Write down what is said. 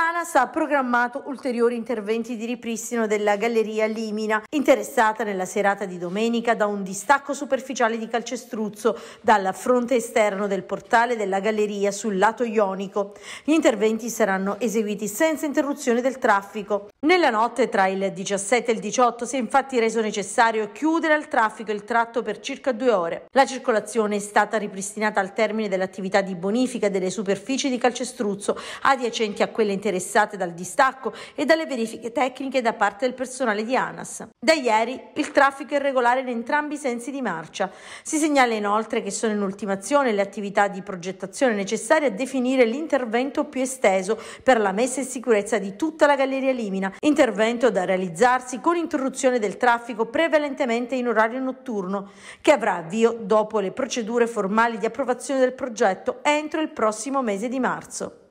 l'ANAS ha programmato ulteriori interventi di ripristino della galleria Limina, interessata nella serata di domenica da un distacco superficiale di calcestruzzo dalla fronte esterno del portale della galleria sul lato ionico. Gli interventi saranno eseguiti senza interruzione del traffico. Nella notte tra il 17 e il 18 si è infatti reso necessario chiudere al traffico il tratto per circa due ore. La circolazione è stata ripristinata al termine dell'attività di bonifica delle superfici di calcestruzzo adiacenti a quelle intervenute interessate dal distacco e dalle verifiche tecniche da parte del personale di ANAS. Da ieri il traffico è regolare in entrambi i sensi di marcia. Si segnala inoltre che sono in ultimazione le attività di progettazione necessarie a definire l'intervento più esteso per la messa in sicurezza di tutta la galleria Limina, intervento da realizzarsi con interruzione del traffico prevalentemente in orario notturno, che avrà avvio dopo le procedure formali di approvazione del progetto entro il prossimo mese di marzo.